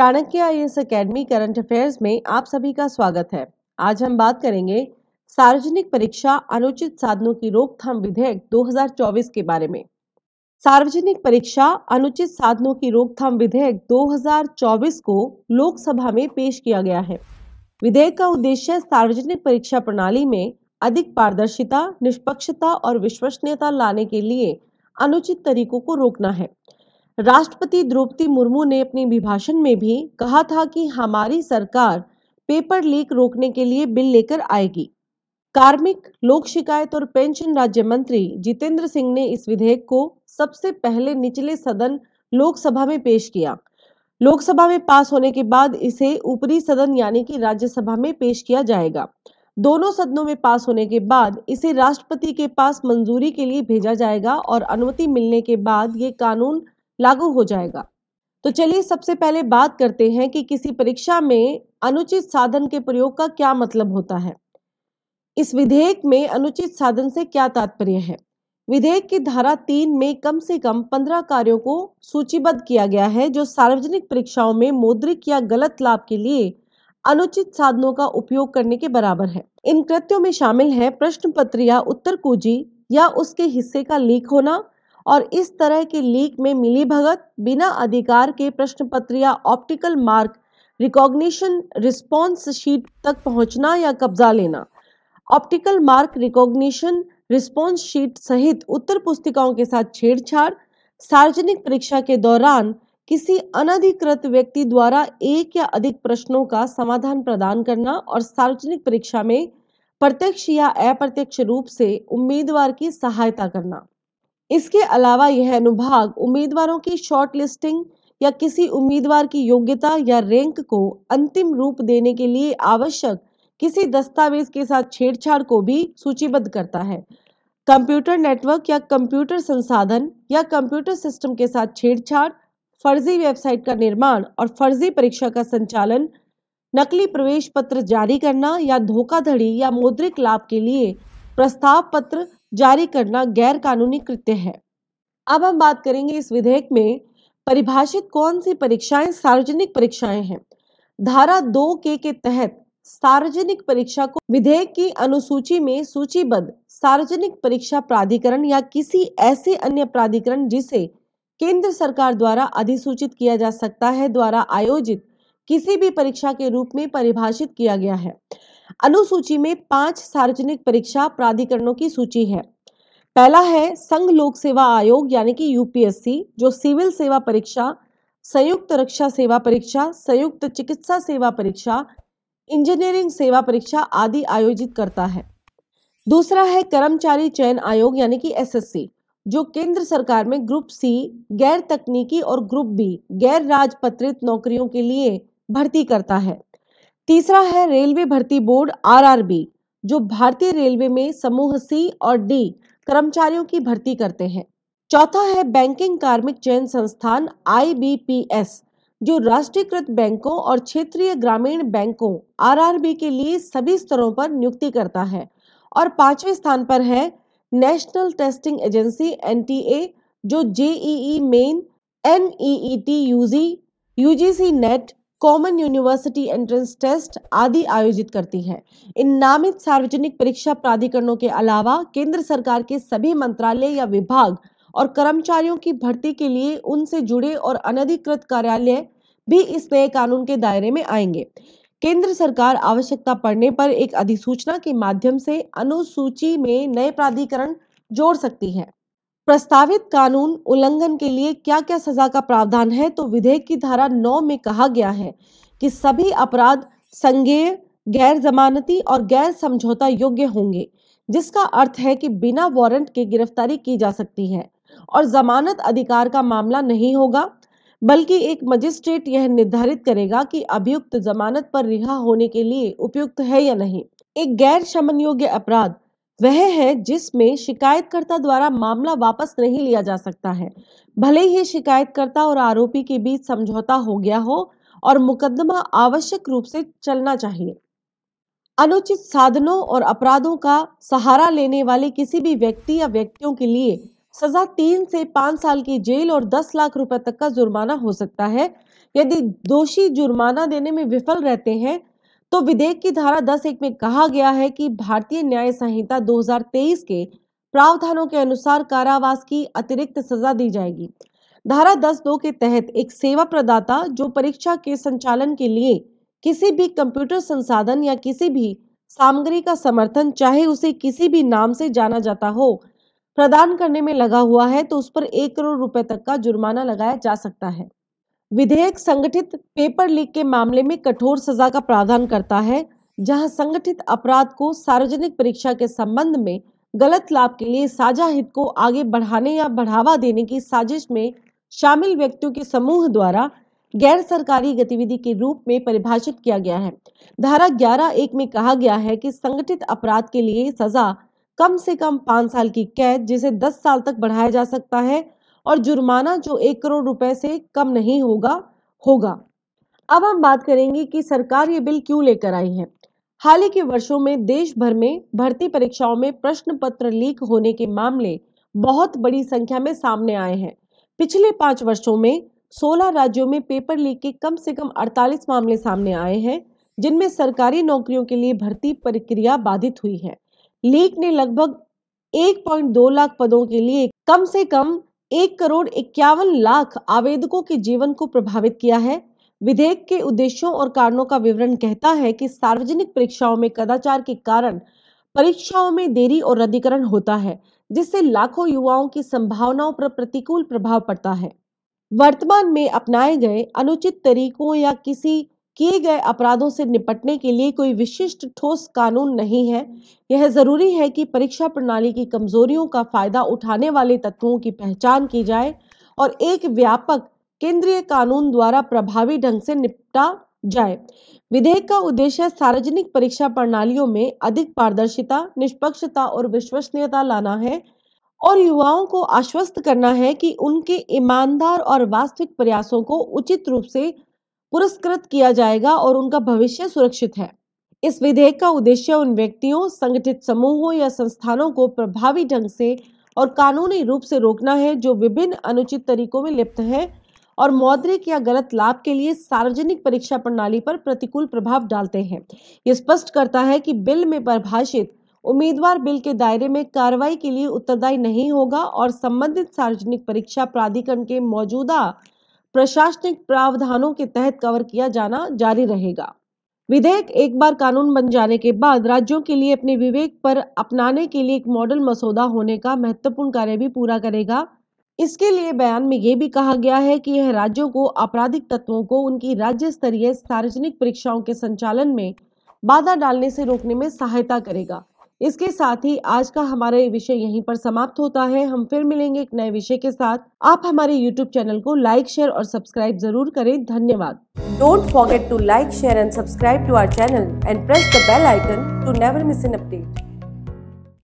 Chanakya I S academy current affairs में आप सभी का स्वागत है आज हम बात करेंगे सार्वजनिक परीक्षा अनुचित साधनों की रोकथाम विधेयक 2024 के बारे में सार्वजनिक परीक्षा अनुचित साधनों की रोकथाम विधेयक 2024 को लोकसभा में पेश किया गया है विधेयक का उद्देश्य सार्वजनिक परीक्षा प्रणाली में अधिक पारदर्शिता निष्पक्षता और विश्वसनीयता लाने के लिए अनुचित तरीकों को रोकना है राष्ट्रपति द्रौपदी मुर्मू ने अपने अभिभाषण में भी कहा था कि हमारी सरकार पेपर लीक रोकने के लिए बिल लेकर आएगी कार्मिक लोक शिकायत और पेंशन राज्य मंत्री जितेंद्र सिंह ने इस विधेयक को सबसे पहले निचले सदन लोकसभा में पेश किया लोकसभा में पास होने के बाद इसे ऊपरी सदन यानी कि राज्यसभा में पेश किया जाएगा दोनों सदनों में पास होने के बाद इसे राष्ट्रपति के पास मंजूरी के लिए भेजा जाएगा और अनुमति मिलने के बाद ये कानून लागू हो जाएगा तो चलिए सबसे पहले बात करते हैं कि किसी परीक्षा में अनुचित साधन के प्रयोग का क्या मतलब होता है इस विधेयक में अनुचित साधन से क्या तात्पर्य है विधेयक की धारा तीन में कम से कम पंद्रह कार्यों को सूचीबद्ध किया गया है जो सार्वजनिक परीक्षाओं में मौद्रिक या गलत लाभ के लिए अनुचित साधनों का उपयोग करने के बराबर है इन कृत्यों में शामिल है प्रश्न पत्र या उत्तर कुजी या उसके हिस्से का लीक होना और इस तरह के लीक में मिली भगत बिना अधिकार के प्रश्न पत्र या optical mark recognition response sheet तक पहुंचना या कब्जा लेना optical mark recognition response sheet सहित उत्तर पुस्तिकाओं के साथ छेड़छाड़ सार्वजनिक परीक्षा के दौरान किसी अनधिकृत व्यक्ति द्वारा एक या अधिक प्रश्नों का समाधान प्रदान करना और सार्वजनिक परीक्षा में प्रत्यक्ष या अप्रत्यक्ष रूप से उम्मीदवार की सहायता करना इसके अलावा यह अनुभाग उम्मीदवारों की शॉर्ट लिस्टिंग या किसी उम्मीदवार की योग्यता या रैंक को अंतिम रूप देने के लिए आवश्यक किसी दस्तावेज के साथ छेड़छाड़ को भी सूचीबद्ध करता है कंप्यूटर नेटवर्क या कंप्यूटर संसाधन या कंप्यूटर सिस्टम के साथ छेड़छाड़ फर्जी वेबसाइट का निर्माण और फर्जी परीक्षा का संचालन नकली प्रवेश पत्र जारी करना या धोखाधड़ी या मौद्रिक लाभ के लिए प्रस्ताव पत्र जारी करना गैर कानूनी कृत्य है अब हम बात करेंगे इस विधेयक में परिभाषित कौन सी परीक्षाएं सार्वजनिक परीक्षाएं हैं धारा दो के के तहत सार्वजनिक परीक्षा को विधेयक की अनुसूची में सूचीबद्ध सार्वजनिक परीक्षा प्राधिकरण या किसी ऐसे अन्य प्राधिकरण जिसे केंद्र सरकार द्वारा अधिसूचित किया जा सकता है द्वारा आयोजित किसी भी परीक्षा के रूप में परिभाषित किया गया है अनुसूची में पांच सार्वजनिक परीक्षा प्राधिकरणों की सूची है पहला है संघ लोक सेवा आयोग यानी कि यूपीएससी जो सिविल सेवा परीक्षा संयुक्त रक्षा सेवा परीक्षा संयुक्त चिकित्सा सेवा परीक्षा इंजीनियरिंग सेवा परीक्षा आदि आयोजित करता है दूसरा है कर्मचारी चयन आयोग यानी कि एसएससी जो केंद्र सरकार में ग्रुप सी गैर तकनीकी और ग्रुप बी गैर राजपत्रित नौकरियों के लिए भर्ती करता है तीसरा है रेलवे भर्ती बोर्ड आरआरबी जो भारतीय रेलवे में समूह सी और डी कर्मचारियों की भर्ती करते हैं चौथा है बैंकिंग कार्मिक चयन संस्थान आईबीपीएस जो राष्ट्रीयकृत बैंकों और क्षेत्रीय ग्रामीण बैंकों आरआरबी के लिए सभी स्तरों पर नियुक्ति करता है और पांचवें स्थान पर है नेशनल टेस्टिंग एजेंसी एनटीए जो JEE main NEET UG UGC NET common university entrance test आदि आयोजित करती है इन नामित सार्वजनिक परीक्षा प्राधिकरणों के अलावा केंद्र सरकार के सभी मंत्रालय या विभाग और कर्मचारियों की भर्ती के लिए उनसे जुड़े और अनधिकृत कार्यालय भी इस नए कानून के दायरे में आएंगे केंद्र सरकार आवश्यकता पड़ने पर एक अधिसूचना के माध्यम से अनुसूची में नए प्राधिकरण जोड़ सकती है प्रस्तावित कानून उल्लंघन के लिए क्या क्या सजा का प्रावधान है तो विधेयक की धारा नौ में कहा गया है कि सभी अपराध संज्ञेय गैर जमानती और गैर समझौता योग्य होंगे जिसका अर्थ है कि बिना वारंट के गिरफ्तारी की जा सकती है और जमानत अधिकार का मामला नहीं होगा बल्कि एक मजिस्ट्रेट यह निर्धारित करेगा कि अभियुक्त जमानत पर रिहा होने के लिए उपयुक्त है या नहीं एक गैर शमन योग्य अपराध वह है जिसमें शिकायतकर्ता द्वारा मामला वापस नहीं लिया जा सकता है भले ही शिकायतकर्ता और आरोपी के बीच समझौता हो गया हो और मुकदमा आवश्यक रूप से चलना चाहिए अनुचित साधनों और अपराधों का सहारा लेने वाले किसी भी व्यक्ति या व्यक्तियों के लिए सजा तीन से पांच साल की जेल और दस लाख रुपए तक का जुर्माना हो सकता है यदि दोषी जुर्माना देने में विफल रहते हैं तो विधेयक की धारा दस एक में कहा गया है कि भारतीय न्याय संहिता 2023 के प्रावधानों के अनुसार कारावास की अतिरिक्त सजा दी जाएगी धारा दस दो के तहत एक सेवा प्रदाता जो परीक्षा के संचालन के लिए किसी भी कंप्यूटर संसाधन या किसी भी सामग्री का समर्थन चाहे उसे किसी भी नाम से जाना जाता हो प्रदान करने में लगा हुआ है तो उस पर एक करोड़ रुपए तक का जुर्माना लगाया जा सकता है विधेयक संगठित पेपर लीक के मामले में कठोर सजा का प्रावधान करता है जहां संगठित अपराध को सार्वजनिक परीक्षा के संबंध में गलत लाभ के लिए साझा हित को आगे बढ़ाने या बढ़ावा देने की साजिश में शामिल व्यक्तियों के समूह द्वारा गैर सरकारी गतिविधि के रूप में परिभाषित किया गया है धारा ग्यारह एक में कहा गया है कि संगठित अपराध के लिए सजा कम से कम पांच साल की कैद जिसे दस साल तक बढ़ाया जा सकता है और जुर्माना जो एक करोड़ रुपए से कम नहीं होगा होगा अब हम बात करेंगे कि सरकार ये बिल क्यों लेकर आई है हाल ही के वर्षों में देश भर में भर्ती परीक्षाओं में प्रश्न पत्र लीक होने के मामले बहुत बड़ी संख्या में सामने आए हैं पिछले पांच वर्षों में 16 राज्यों में पेपर लीक के कम से कम 48 मामले सामने आए हैं जिनमें सरकारी नौकरियों के लिए भर्ती प्रक्रिया बाधित हुई है लीक ने लगभग 1.2 लाख पदों के लिए कम से कम एक करोड़ इक्यावन लाख आवेदकों के जीवन को प्रभावित किया है विधेयक के उद्देश्यों और कारणों का विवरण कहता है कि सार्वजनिक परीक्षाओं में कदाचार के कारण परीक्षाओं में देरी और रद्दीकरण होता है जिससे लाखों युवाओं की संभावनाओं पर प्रतिकूल प्रभाव पड़ता है वर्तमान में अपनाए गए अनुचित तरीकों या किसी किए गए अपराधों से निपटने के लिए कोई विशिष्ट ठोस कानून नहीं है यह जरूरी है कि परीक्षा प्रणाली की कमजोरियों का फायदा उठाने वाले तत्वों की पहचान की जाए और एक व्यापक केंद्रीय कानून द्वारा प्रभावी ढंग से निपटा जाए विधेयक का उद्देश्य सार्वजनिक परीक्षा प्रणालियों में अधिक पारदर्शिता निष्पक्षता और विश्वसनीयता लाना है और युवाओं को आश्वस्त करना है कि उनके ईमानदार और वास्तविक प्रयासों को उचित रूप से पुरस्कृत किया जाएगा और उनका भविष्य सुरक्षित है इस विधेयक का उद्देश्य उन व्यक्तियों संगठित समूहों या संस्थानों को प्रभावी ढंग से और कानूनी रूप से रोकना है जो विभिन्न अनुचित तरीकों में लिप्त हैं और मौद्रिक या गलत लाभ के लिए सार्वजनिक परीक्षा प्रणाली पर प्रतिकूल प्रभाव डालते हैं यह स्पष्ट करता है कि बिल में परिभाषित उम्मीदवार बिल के दायरे में कार्रवाई के लिए उत्तरदायी नहीं होगा और संबंधित सार्वजनिक परीक्षा प्राधिकरण के मौजूदा प्रशासनिक प्रावधानों के तहत कवर किया जाना जारी रहेगा विधेयक एक बार कानून बन जाने के बाद राज्यों के लिए अपने विवेक पर अपनाने के लिए एक मॉडल मसौदा होने का महत्वपूर्ण कार्य भी पूरा करेगा इसके लिए बयान में यह भी कहा गया है कि यह राज्यों को आपराधिक तत्वों को उनकी राज्य स्तरीय सार्वजनिक परीक्षाओं के संचालन में बाधा डालने से रोकने में सहायता करेगा इसके साथ ही आज का हमारा विषय यहीं पर समाप्त होता है हम फिर मिलेंगे एक नए विषय के साथ आप हमारे YouTube चैनल को लाइक शेयर और सब्सक्राइब जरूर करें धन्यवाद don't forget to like share and subscribe to our channel and press the bell icon to never miss an update